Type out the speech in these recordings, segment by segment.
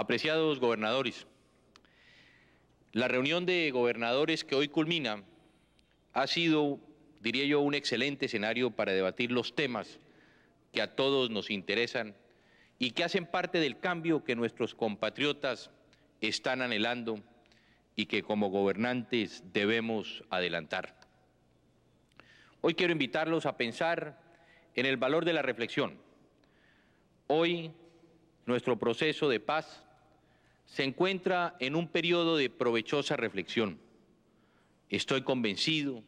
Apreciados gobernadores, la reunión de gobernadores que hoy culmina ha sido, diría yo, un excelente escenario para debatir los temas que a todos nos interesan y que hacen parte del cambio que nuestros compatriotas están anhelando y que como gobernantes debemos adelantar. Hoy quiero invitarlos a pensar en el valor de la reflexión. Hoy nuestro proceso de paz se encuentra en un periodo de provechosa reflexión. Estoy convencido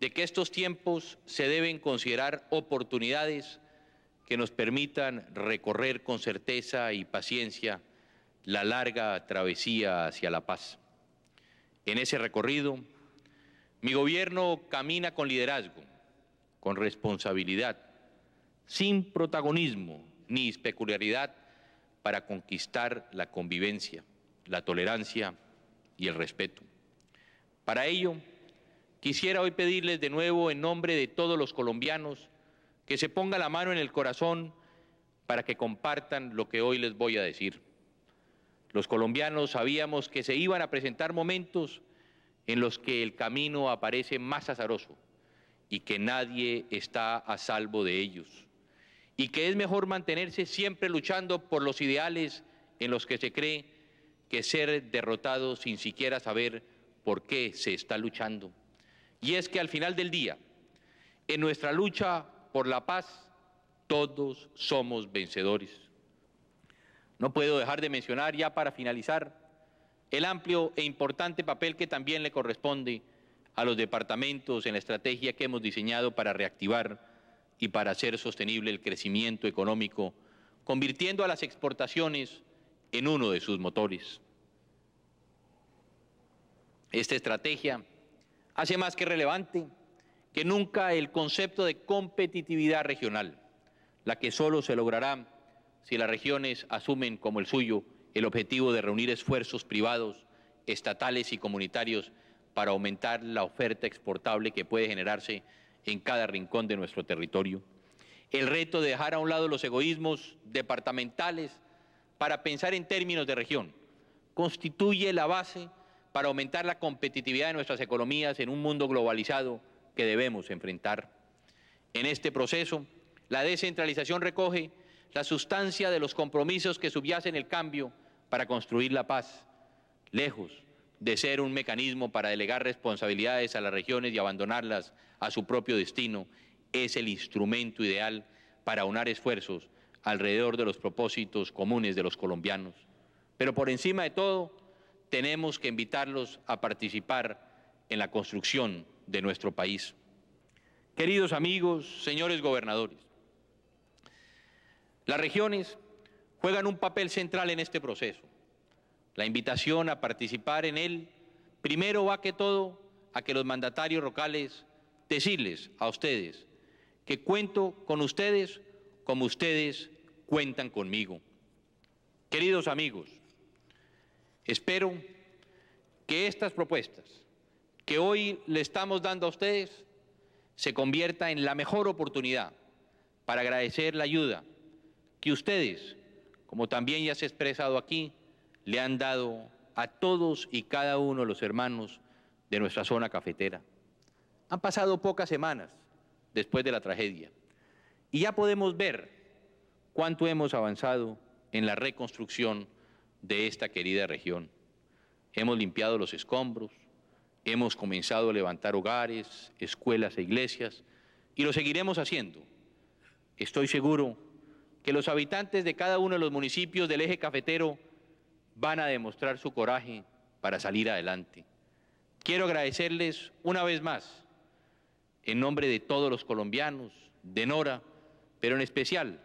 de que estos tiempos se deben considerar oportunidades que nos permitan recorrer con certeza y paciencia la larga travesía hacia la paz. En ese recorrido, mi gobierno camina con liderazgo, con responsabilidad, sin protagonismo ni peculiaridad para conquistar la convivencia, la tolerancia y el respeto. Para ello, quisiera hoy pedirles de nuevo, en nombre de todos los colombianos, que se ponga la mano en el corazón para que compartan lo que hoy les voy a decir. Los colombianos sabíamos que se iban a presentar momentos en los que el camino aparece más azaroso y que nadie está a salvo de ellos y que es mejor mantenerse siempre luchando por los ideales en los que se cree que ser derrotado sin siquiera saber por qué se está luchando. Y es que al final del día, en nuestra lucha por la paz, todos somos vencedores. No puedo dejar de mencionar ya para finalizar el amplio e importante papel que también le corresponde a los departamentos en la estrategia que hemos diseñado para reactivar y para hacer sostenible el crecimiento económico, convirtiendo a las exportaciones en uno de sus motores. Esta estrategia hace más que relevante que nunca el concepto de competitividad regional, la que solo se logrará si las regiones asumen como el suyo el objetivo de reunir esfuerzos privados, estatales y comunitarios para aumentar la oferta exportable que puede generarse en cada rincón de nuestro territorio. El reto de dejar a un lado los egoísmos departamentales para pensar en términos de región constituye la base para aumentar la competitividad de nuestras economías en un mundo globalizado que debemos enfrentar. En este proceso, la descentralización recoge la sustancia de los compromisos que subyacen el cambio para construir la paz, lejos de ser un mecanismo para delegar responsabilidades a las regiones y abandonarlas a su propio destino, es el instrumento ideal para unar esfuerzos alrededor de los propósitos comunes de los colombianos. Pero por encima de todo, tenemos que invitarlos a participar en la construcción de nuestro país. Queridos amigos, señores gobernadores, las regiones juegan un papel central en este proceso la invitación a participar en él, primero va que todo a que los mandatarios locales decirles a ustedes que cuento con ustedes como ustedes cuentan conmigo. Queridos amigos, espero que estas propuestas que hoy le estamos dando a ustedes se convierta en la mejor oportunidad para agradecer la ayuda que ustedes, como también ya se ha expresado aquí, le han dado a todos y cada uno de los hermanos de nuestra zona cafetera. Han pasado pocas semanas después de la tragedia y ya podemos ver cuánto hemos avanzado en la reconstrucción de esta querida región. Hemos limpiado los escombros, hemos comenzado a levantar hogares, escuelas e iglesias y lo seguiremos haciendo. Estoy seguro que los habitantes de cada uno de los municipios del eje cafetero van a demostrar su coraje para salir adelante. Quiero agradecerles una vez más, en nombre de todos los colombianos, de Nora, pero en especial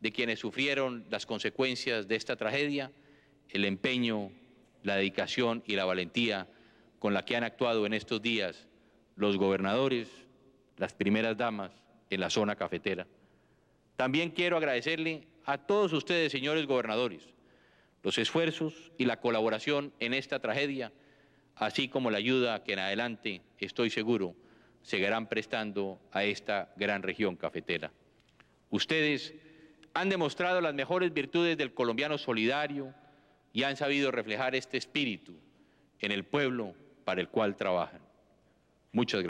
de quienes sufrieron las consecuencias de esta tragedia, el empeño, la dedicación y la valentía con la que han actuado en estos días los gobernadores, las primeras damas en la zona cafetera. También quiero agradecerle a todos ustedes, señores gobernadores, los esfuerzos y la colaboración en esta tragedia, así como la ayuda que en adelante, estoy seguro, seguirán prestando a esta gran región cafetera. Ustedes han demostrado las mejores virtudes del colombiano solidario y han sabido reflejar este espíritu en el pueblo para el cual trabajan. Muchas gracias.